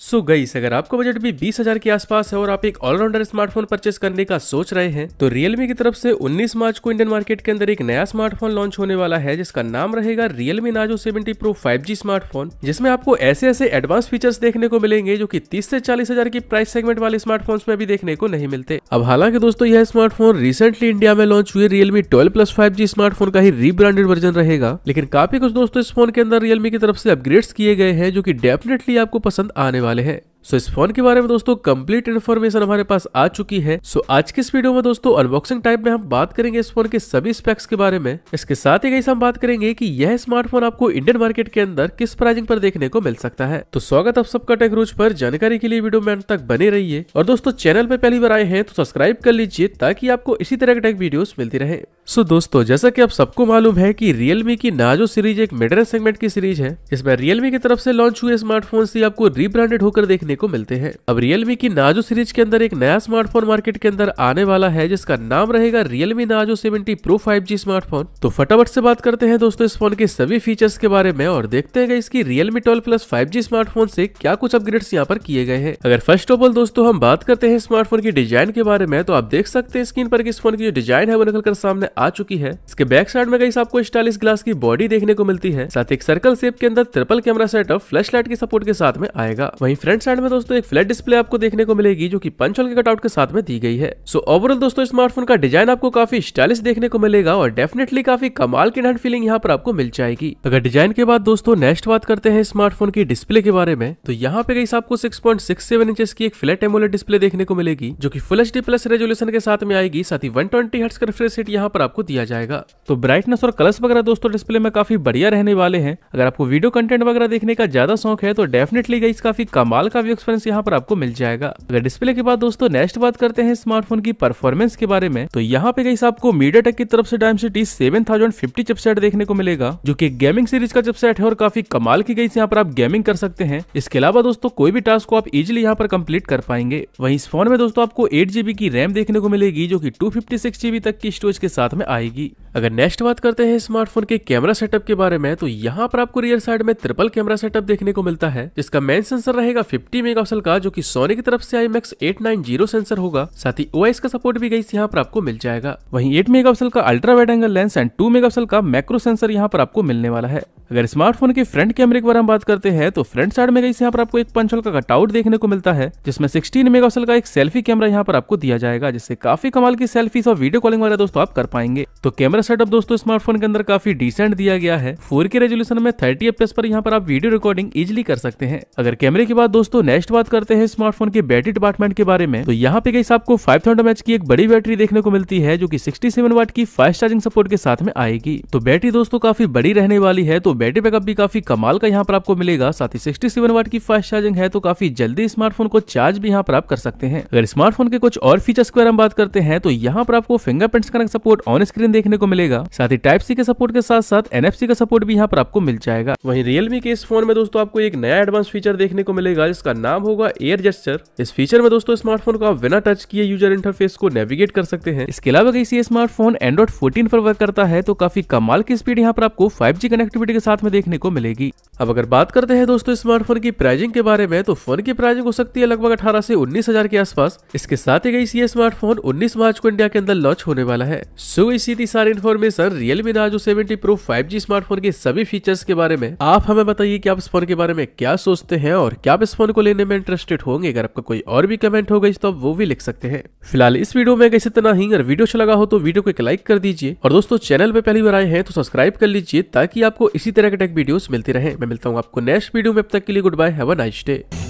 सो so गईस अगर आपका budget भी बीस हजार के आसपास है और आप एक ऑलराउंडर स्मार्टफोन परचेस करने का सोच रहे हैं तो रियलमी की तरफ से 19 मार्च को इंडियन मार्केट के अंदर एक नया स्मार्टफोन लॉन्च होने वाला है जिसका नाम रहेगा रियलमी नाजो 70 प्रो 5G स्मार्टफोन जिसमें आपको ऐसे ऐसे एडवांस फीचर्स देखने को मिलेंगे जो की तीस ऐसी चालीस हजार की प्राइस सेगमेंट वाले स्मार्टफोन में भी देखने को नहीं मिलते अब हालांकि दोस्तों यह स्मार्टफोन रिसेंटली इंडिया में लॉन्च हुए Realme twelve plus five smartphone का ही रीब्रांडेड वर्जन रहेगा लेकिन काफी कुछ दोस्तों इस फोन के अंदर रियलमी की तरफ से अपग्रेड किए गए हैं जो की डेफिनेटली आपको पसंद आने वाले हैं सो इस फोन के बारे में दोस्तों कंप्लीट इन्फॉर्मेशन हमारे पास आ चुकी है सो आज की इस वीडियो में दोस्तों अनबॉक्सिंग टाइप में हम बात करेंगे इस फोन के सभी स्पेक्स के बारे में इसके साथ ही हम बात करेंगे कि यह स्मार्टफोन आपको इंडियन मार्केट के अंदर किस प्राइसिंग पर देखने को मिल सकता है तो स्वागत आप सबका टेक्रोज पर जानकारी के लिए वीडियो में अंत तक बने रहिए और दोस्तों चैनल पर पहली बार आए हैं तो सब्सक्राइब कर लीजिए ताकि आपको इसी तरह के टेक वीडियो मिलती रहे सो so, दोस्तों जैसा कि आप सबको मालूम है कि Realme की नाजो सीरीज एक मेडर सेगमेंट की सीरीज है जिसमें Realme की तरफ से लॉन्च हुए स्मार्टफोन से आपको रीब्रांडेड होकर देखने को मिलते हैं अब रियलमी की नाजो सीरीज के अंदर एक नया स्मार्टफोन मार्केट के अंदर आने वाला है जिसका नाम रहेगा Realme Narzo seventy pro five smartphone तो फटाफट से बात करते हैं दोस्तों इस फोन के सभी फीचर्स के बारे में और देखते हैं इसकी Realme twelve plus five smartphone से क्या कुछ अपग्रेड यहाँ पर किए गए हैं अगर फर्स्ट ऑफ ऑल दोस्तों हम बात करते हैं स्मार्टफोन की डिजाइन के बारे में तो आप देख सकते हैं स्क्रीन पर इस फोन की जो डिजाइन है वो निकल कर सामने आ चुकी है इसके बैक साइड में गई आपको स्टाइलिस ग्लास की बॉडी देखने को मिलती है साथ एक सर्कल सेप के अंदर triple camera setup flash light के सपोर्ट के साथ में आएगा वहीं फ्रंट साइड में में दोस्तों एक फ्लैट डिस्प्ले आपको देखने को मिलेगी जो की पंच होल के कटआउट के साथ में दी गई है सो ओवरऑल दोस्तों स्मार्टफोन का डिजाइन आपको काफी स्टाइलिश देखने को मिलेगा और डेफिनेटली काफी कमाल की हैंड फीलिंग यहाँ पर आपको मिल जाएगी अगर डिजाइन के बाद दोस्तों नेक्स्ट बात करते हैं स्मार्टफोन की डिस्प्ले के बारे में तो यहाँ पे गई आपको सिक्स 6.67 इंचेस की एक फ्लैट एमोलेड डिस्प्ले देखने को मिलेगी जो की फुल एच प्लस रेजोल्यूशन के साथ में आएगी साथ ही वन ट्वेंटी हर्ट्स का रिफ्रेश रेट यहाँ पर आपको दिया जाएगा तो ब्राइटनेस और कलर्स वगैरह दोस्तों डिस्प्ले में काफी बढ़िया रहने वाले हैं अगर आपको वीडियो कंटेंट वगैरह देखने का ज्यादा शौक है तो डेफिनेटली गई काफी कमाल का व्यू एक्सपीरियंस यहाँ पर आपको मिल जाएगा अगर डिस्प्ले के बाद दोस्तों नेक्स्ट बात करते हैं स्मार्टफोन की परफॉर्मेंस के बारे में तो यहाँ पे कहीं आपको मीडिया टेक की तरफ से city seven thousand fifty chipset देखने को मिलेगा जो की गेमिंग सीरीज का चिपसेट है और काफी कमाल की गई यहाँ पर आप गेमिंग कर सकते हैं इसके अलावा दोस्तों कोई भी टास्क को आप इजिली यहाँ पर कम्प्लीट कर पाएंगे वही इस फोन में दोस्तों आपको एट की रैम देखने को मिलेगी जो की टू जीबी तक की स्टोरेज के साथ में आएगी अगर नेक्स्ट बात करते हैं स्मार्टफोन के कैमरा सेटअप के बारे में तो यहाँ पर आपको रियर साइड में ट्रिपल कैमरा सेटअप देखने को मिलता है जिसका मेन सेंसर रहेगा 50 मेगापिक्सल का जो कि सोनी की तरफ से आई मैक्स सेंसर होगा साथ ही ओएस का सपोर्ट भी गई यहाँ पर आपको मिल जाएगा वहीं 8 मेगापिक्सल का ultra wide angle lens and two megapixel का मैक्रो सेंसर यहाँ पर आपको मिलने वाला है अगर स्मार्टफोन के फ्रंट कैमरे के बारे में बात करते हैं तो फ्रंट साइड में गई यहाँ पर आपको एक पंचल का कटआउट देखने को मिलता है जिसमें 16 मेगापिक्सल का एक सेल्फी कैमरा यहाँ पर आपको दिया जाएगा जिससे काफी कमाल की सेल्फीज और वीडियो कॉलिंग वगैरह दोस्तों आप कर पाएंगे तो कैमरा सेटअप दोस्तों स्मार्टफोन के अंदर काफी डिसेंट दिया गया है फोर के रेजोल्यूशन में थर्टी एफ पर यहाँ पर आप वीडियो रिकॉर्डिंग इजिली कर सकते हैं अगर कैमरे की बात दोस्तों नेक्स्ट बात करते हैं स्मार्टफोन के बैटरी डिपार्टमेंट के बारे में तो यहाँ पे गई आपको फाइव थाउंड की एक बड़ी बैटरी देखने को मिलती है जो की सिक्सटी सेवन वाट की फास्ट चार्जिंग सपोर्ट के साथ में आएगी तो बैटरी दोस्तों काफी बड़ी रहने वाली है तो बैटरी बैकअप भी काफी कमाल का यहाँ पर आपको मिलेगा साथ ही सिक्सटी सेवन वाट की फास्ट चार्जिंग है तो काफी जल्दी स्मार्टफोन को चार्ज भी यहाँ पर आप कर सकते हैं अगर स्मार्टफोन के कुछ और फीचर्स की में बात करते हैं तो यहाँ पर आपको फिंगरप्रिंट्स का सपोर्ट ऑन स्क्रीन देखने को मिलेगा साथ ही टाइप सी के सपोर्ट के साथ साथ एनएफसी का सपोर्ट भी यहाँ पर आपको मिल जाएगा वहीं रियलमी के इस फोन में दोस्तों आपको एक नया एडवांस फीचर देखने को मिलेगा जिसका नाम होगा एयर जेस्टर इस फीचर में दोस्तों स्मार्टफोन को आप बिना टच किए यूजर इंटरफेस को नेविगेट कर सकते हैं इसके अलावा इसी स्मार्टफोन एंड्रॉइड फोर्टीन पर वर्क करता है तो काफी कमाल की स्पीड यहाँ पर आपको फाइव कनेक्टिविटी के साथ में देखने को मिलेगी अब अगर बात करते हैं दोस्तों स्मार्टफोन की प्राइजिंग के बारे में तो फोन की प्राइजिंग हो सकती है लगभग अठारह से उन्नीस हजार के आसपास इसके साथ ही गई स्मार्टफोन 19 मार्च को इंडिया के अंदर लॉन्च होने वाला है सो इसी सारी information Realme Narzo seventy pro five G smartphone के सभी फीचर्स के बारे में आप हमें बताइए कि आप इस फोन के बारे में क्या सोचते हैं और क्या आप इस फोन को लेने में इंटरेस्टेड होंगे अगर आपका कोई और भी कमेंट होगा तो आप वो भी लिख सकते हैं फिलहाल इस वीडियो में कैसे इतना ही अगर वीडियो अच्छा लगा हो तो वीडियो को एक लाइक कर दीजिए और दोस्तों चैनल पर पहली बार आए हैं तो सब्सक्राइब कर लीजिए ताकि आपको इसी तरह के टेक वीडियो मिलते रहे मैं मिलता हूँ आपको नेक्स्ट वीडियो में अब तक के लिए गुड बाय है नाइस डे